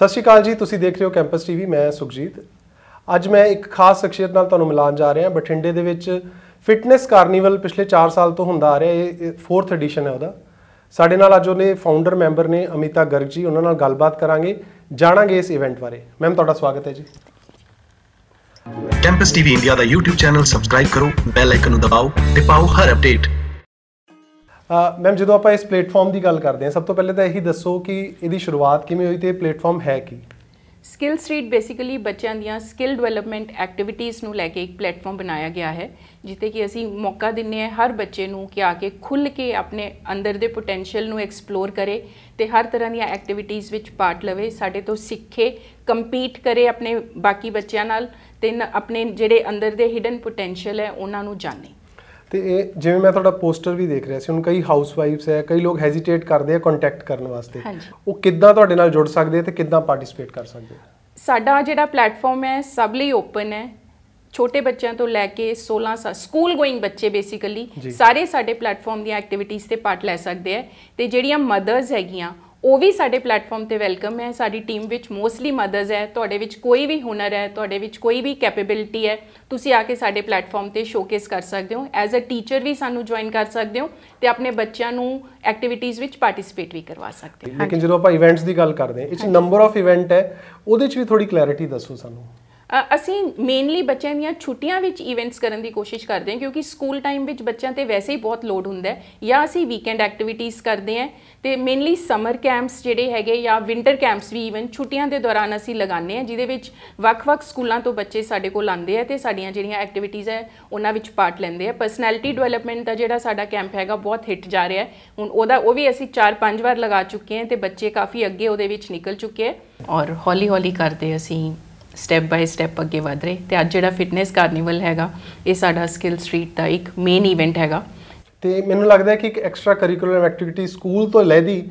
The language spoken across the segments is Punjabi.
ਸਤਿ ਸ਼੍ਰੀ ਅਕਾਲ ਜੀ ਤੁਸੀਂ ਦੇਖ ਰਹੇ ਹੋ ਕੈਂਪਸ ਟੀਵੀ ਮੈਂ ਸੁਖਜੀਤ ਅੱਜ ਮੈਂ ਇੱਕ ਖਾਸ ਸ਼ਖਸੀਅਤ ਨਾਲ ਤੁਹਾਨੂੰ ਮਿਲਾਨ ਜਾ ਰਿਹਾ ਬਠਿੰਡੇ ਦੇ ਵਿੱਚ ਫਿਟਨੈਸ ਕਾਰਨੀਵਲ ਪਿਛਲੇ 4 ਸਾਲ ਤੋਂ ਹੁੰਦਾ ਆ ਰਿਹਾ ਇਹ 4th ਐਡੀਸ਼ਨ ਹੈ ਉਹਦਾ ਸਾਡੇ ਨਾਲ ਅੱਜ ਉਹਨੇ ਫਾਊਂਡਰ ਮੈਂਬਰ ਨੇ ਅਮਿਤਾ ਗਰਗ ਜੀ ਉਹਨਾਂ ਨਾਲ ਗੱਲਬਾਤ ਕਰਾਂਗੇ ਜਾਣਾਂਗੇ ਇਸ ਇਵੈਂਟ ਬਾਰੇ ਮੈਮ ਤੁਹਾਡਾ ਸਵਾਗਤ ਹੈ ਜੀ ਕੈਂਪਸ ਟੀਵੀ ਇੰਡੀਆ ਦਾ YouTube ਚੈਨਲ ਸਬਸਕ੍ਰਾਈਬ ਕਰੋ ਬੈਲ ਆਈਕਨ ਨੂੰ ਦਬਾਓ ਤੇ ਪਾਓ ਹਰ ਅਪਡੇਟ ਮੈਮ ਜਦੋਂ ਆਪਾਂ ਇਸ ਪਲੇਟਫਾਰਮ ਦੀ ਗੱਲ ਕਰਦੇ ਹਾਂ ਸਭ ਤੋਂ ਪਹਿਲੇ ਤਾਂ ਇਹੀ ਦੱਸੋ ਕਿ ਇਹਦੀ ਸ਼ੁਰੂਆਤ ਕਿਵੇਂ ਹੋਈ ਤੇ ਇਹ ਪਲੇਟਫਾਰਮ ਹੈ ਕੀ ਸਕਿੱਲ ਸਟਰੀਟ ਬੇਸਿਕਲੀ ਬੱਚਿਆਂ ਦੀਆਂ ਸਕਿੱਲ ਡਿਵੈਲਪਮੈਂਟ ਐਕਟੀਵਿਟੀਆਂ ਨੂੰ ਲੈ ਕੇ ਇੱਕ ਪਲੇਟਫਾਰਮ ਬਣਾਇਆ ਗਿਆ ਹੈ ਜਿੱਤੇ ਕਿ ਅਸੀਂ ਮੌਕਾ ਦਿੰਨੇ ਆ ਹਰ ਬੱਚੇ ਨੂੰ ਕਿ ਆ ਕੇ ਖੁੱਲ ਕੇ ਆਪਣੇ ਅੰਦਰ ਦੇ ਪੋਟੈਂਸ਼ੀਅਲ ਨੂੰ ਐਕਸਪਲੋਰ ਕਰੇ ਤੇ ਹਰ ਤਰ੍ਹਾਂ ਦੀਆਂ ਐਕਟੀਵਿਟੀਆਂ ਵਿੱਚ ਪਾਰਟ ਲਵੇ ਸਾਡੇ ਤੋਂ ਸਿੱਖੇ ਕੰਪੀਟ ਕਰੇ ਆਪਣੇ ਬਾਕੀ ਬੱਚਿਆਂ ਨਾਲ ਤੇ ਆਪਣੇ ਜਿਹੜੇ ਅੰਦਰ ਦੇ ਹਿਡਨ ਪੋਟੈਂਸ਼ੀਅਲ ਹੈ ਉਹਨਾਂ ਨੂੰ ਜਾਣੇ ਤੇ ਇਹ ਜਿਵੇਂ ਮੈਂ ਤੁਹਾਡਾ ਪੋਸਟਰ ਵੀ ਦੇਖ ਰਿਹਾ ਸੀ ਹੁਣ ਕਈ ਹਾਊਸ ਵਾਈਫਸ ਹੈ ਕਈ ਲੋਕ ਹੈਜ਼ਿਟੇਟ ਕਰਦੇ ਆ ਕੰਟੈਕਟ ਕਰਨ ਵਾਸਤੇ ਉਹ ਕਿੱਦਾਂ ਤੁਹਾਡੇ ਨਾਲ ਜੁੜ ਸਕਦੇ ਤੇ ਕਿੱਦਾਂ ਪਾਰਟਿਸਿਪੇਟ ਕਰ ਸਕਦੇ ਸਾਡਾ ਜਿਹੜਾ ਪਲੇਟਫਾਰਮ ਹੈ ਸਭ ਲਈ ਓਪਨ ਹੈ ਛੋਟੇ ਬੱਚਿਆਂ ਤੋਂ ਲੈ ਕੇ 16 ਸਾਲ ਸਕੂਲ ਗੋਇੰਗ ਬੱਚੇ ਬੇਸਿਕਲੀ ਸਾਰੇ ਸਾਡੇ ਪਲੇਟਫਾਰਮ ਦੀਆਂ ਐਕਟੀਵਿਟੀਜ਼ ਤੇ ਪਾਰਟ ਲੈ ਸਕਦੇ ਆ ਤੇ ਜਿਹੜੀਆਂ ਮਦਰਸ ਹੈਗੀਆਂ ਉਹ ਵੀ ਸਾਡੇ ਪਲੇਟਫਾਰਮ ਤੇ ਵੈਲਕਮ ਹੈ ਸਾਡੀ ਟੀਮ ਵਿੱਚ ਮੋਸਟਲੀ ਮਦਰਸ ਹੈ ਤੁਹਾਡੇ ਵਿੱਚ ਕੋਈ ਵੀ ਹੁਨਰ ਹੈ ਤੁਹਾਡੇ ਵਿੱਚ ਕੋਈ ਵੀ ਕੈਪੇਬਿਲਿਟੀ ਹੈ ਤੁਸੀਂ ਆ ਕੇ ਸਾਡੇ ਪਲੇਟਫਾਰਮ ਤੇ ਸ਼ੋਕੇਸ ਕਰ ਸਕਦੇ ਹੋ ਐਜ਼ ਅ ਟੀਚਰ ਵੀ ਸਾਨੂੰ ਜੁਆਇਨ ਕਰ ਸਕਦੇ ਹੋ ਤੇ ਆਪਣੇ ਬੱਚਿਆਂ ਨੂੰ ਐਕਟੀਵਿਟੀਜ਼ ਵਿੱਚ ਪਾਰਟਿਸਿਪੇਟ ਵੀ ਕਰਵਾ ਸਕਦੇ ਹੋ ਲੇਕਿਨ ਜਦੋਂ ਆਪਾਂ ਇਵੈਂਟਸ ਦੀ ਗੱਲ ਕਰਦੇ ਹਾਂ ਇਸ ਨੰਬਰ ਆਫ ਇਵੈਂਟ ਹੈ ਉਹਦੇ ਵਿੱਚ ਵੀ ਥੋੜੀ ਕਲੈਰਿਟੀ ਦੱਸੋ ਸਾਨੂੰ ਅਸੀਂ ਮੇਨਲੀ ਬੱਚਿਆਂ ਦੀਆਂ ਛੁੱਟੀਆਂ ਵਿੱਚ ਇਵੈਂਟਸ ਕਰਨ ਦੀ ਕੋਸ਼ਿਸ਼ ਕਰਦੇ ਹਾਂ ਕਿਉਂਕਿ ਸਕੂਲ ਟਾਈਮ ਵਿੱਚ ਬੱਚਿਆਂ ਤੇ ਵੈਸੇ ਹੀ ਬਹੁਤ ਲੋਡ ਹੁੰਦਾ ਹੈ ਜਾਂ ਅਸੀਂ ਵੀਕਐਂਡ ਐਕਟੀਵਿਟੀਜ਼ ਕਰਦੇ ਹਾਂ ਤੇ ਮੇਨਲੀ ਸਮਰ ਕੈਂਪਸ ਜਿਹੜੇ ਹੈਗੇ ਜਾਂ ਵਿంటర్ ਕੈਂਪਸ ਵੀ ਇਵਨ ਛੁੱਟੀਆਂ ਦੇ ਦੌਰਾਨ ਅਸੀਂ ਲਗਾਉਂਦੇ ਹਾਂ ਜਿਦੇ ਵਿੱਚ ਵੱਖ-ਵੱਖ ਸਕੂਲਾਂ ਤੋਂ ਬੱਚੇ ਸਾਡੇ ਕੋਲ ਆਉਂਦੇ ਆ ਤੇ ਸਾਡੀਆਂ ਜਿਹੜੀਆਂ ਐਕਟੀਵਿਟੀਜ਼ ਹੈ ਉਹਨਾਂ ਵਿੱਚ ਪਾਰਟ ਲੈਂਦੇ ਆ ਪਰਸਨੈਲਿਟੀ ਡਿਵੈਲਪਮੈਂਟ ਦਾ ਜਿਹੜਾ ਸਾਡਾ ਕੈਂਪ ਹੈਗਾ ਬਹੁਤ ਹਿੱਟ ਜਾ ਰਿਹਾ ਹੈ ਹੁਣ ਉਹਦਾ ਉਹ ਵੀ ਅਸੀਂ 4-5 ਵਾਰ ਲਗਾ ਚੁੱਕੇ ਹਾਂ ਤੇ ਬੱਚੇ ਕਾਫੀ ਅੱਗੇ ਉਹਦੇ ਵਿੱਚ ਨਿਕਲ ਚੁੱਕੇ ਔਰ ਹੌਲੀ-ਹੌਲੀ ਕਰਦੇ ਅਸੀਂ ਸਟੈਪ ਬਾਈ ਸਟੈਪ ਅੱਗੇ ਵਧ ਰਹੇ ਤੇ ਅੱਜ ਜਿਹੜਾ ਫਿਟਨੈਸ ਕਾਰਨੀਵਲ ਹੈਗਾ ਇਹ ਸਾਡਾ ਸਕਿੱਲ ਸਟਰੀਟ ਦਾ ਇੱਕ ਮੇਨ ਇਵੈਂਟ ਹੈਗਾ ਤੇ ਮੈਨੂੰ ਲੱਗਦਾ ਹੈ ਕਿ ਇੱਕ ਐਕਸਟਰਾ ਕਰਿਕੂਲਰ ਐਕਟੀਵਿਟੀ ਸਕੂਲ ਤੋਂ ਲੈਦੀ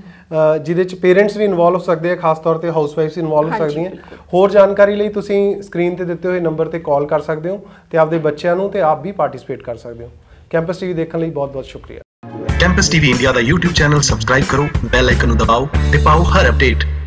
ਜਿਹਦੇ ਚ ਪੇਰੈਂਟਸ ਵੀ ਇਨਵੋਲਵ ਹੋ ਸਕਦੇ ਆ ਖਾਸ ਤੌਰ ਤੇ ਹਾਊਸਵਾਈਫਸ ਇਨਵੋਲਵ ਹੋ ਸਕਦੀਆਂ ਹੋਰ ਜਾਣਕਾਰੀ ਲਈ ਤੁਸੀਂ ਸਕਰੀਨ ਤੇ ਦਿੱਤੇ ਹੋਏ ਨੰਬਰ ਤੇ ਕਾਲ ਕਰ ਸਕਦੇ ਹੋ ਤੇ ਆਪਦੇ ਬੱਚਿਆਂ ਨੂੰ ਤੇ ਆਪ ਵੀ ਪਾਰਟਿਸਿਪੇਟ ਕਰ ਸਕਦੇ ਹੋ ਕੈਂਪਸ ਟੀਵੀ ਦੇਖਣ ਲਈ ਬਹੁਤ-ਬਹੁਤ ਸ਼ੁਕਰੀਆ ਕੈਂਪਸ ਟੀਵੀ ਇੰਡੀਆ ਦਾ YouTube ਚੈਨਲ ਸਬਸਕ੍ਰਾਈਬ ਕਰੋ ਬੈਲ ਆਈਕਨ ਨੂੰ ਦਬਾਓ ਤੇ ਪਾਓ ਹਰ ਅਪਡੇਟ